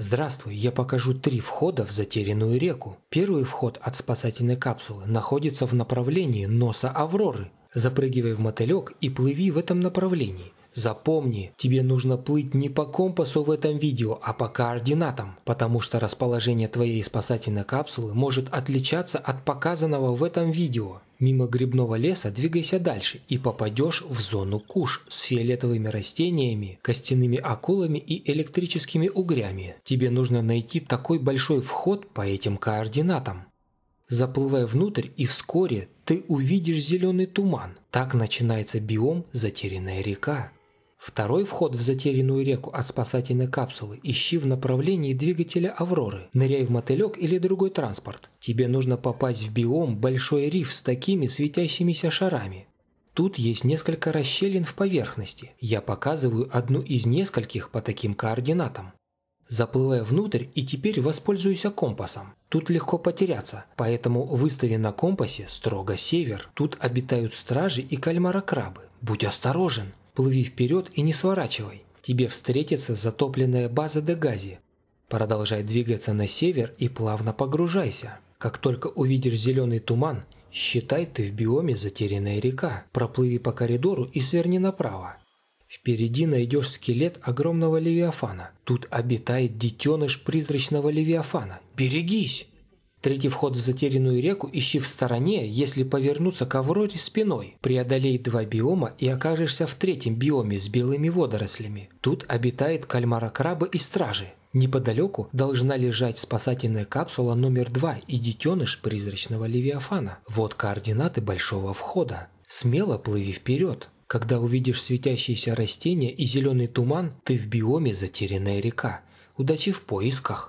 Здравствуй, я покажу три входа в затерянную реку. Первый вход от спасательной капсулы находится в направлении носа Авроры. Запрыгивай в мотылек и плыви в этом направлении. Запомни, тебе нужно плыть не по компасу в этом видео, а по координатам, потому что расположение твоей спасательной капсулы может отличаться от показанного в этом видео. Мимо грибного леса двигайся дальше и попадешь в зону куш с фиолетовыми растениями, костяными акулами и электрическими угрями. Тебе нужно найти такой большой вход по этим координатам. Заплывай внутрь и вскоре ты увидишь зеленый туман. Так начинается биом «Затерянная река». Второй вход в затерянную реку от спасательной капсулы ищи в направлении двигателя «Авроры». Ныряй в мотылек или другой транспорт. Тебе нужно попасть в биом «Большой риф» с такими светящимися шарами. Тут есть несколько расщелин в поверхности. Я показываю одну из нескольких по таким координатам. Заплывая внутрь и теперь воспользуюсь компасом. Тут легко потеряться, поэтому выстави на компасе строго север. Тут обитают стражи и кальмара-крабы. Будь осторожен, Плыви вперед и не сворачивай. Тебе встретится затопленная база Дегази. Продолжай двигаться на север и плавно погружайся. Как только увидишь зеленый туман, считай ты в биоме затерянная река. Проплыви по коридору и сверни направо. Впереди найдешь скелет огромного левиафана. Тут обитает детеныш призрачного левиафана. Берегись! Третий вход в затерянную реку ищи в стороне, если повернуться к Авроре спиной. Преодолей два биома и окажешься в третьем биоме с белыми водорослями. Тут обитает кальмара-краба и стражи. Неподалеку должна лежать спасательная капсула номер 2 и детеныш призрачного Левиафана. Вот координаты большого входа. Смело плыви вперед. Когда увидишь светящиеся растения и зеленый туман, ты в биоме затерянная река. Удачи в поисках.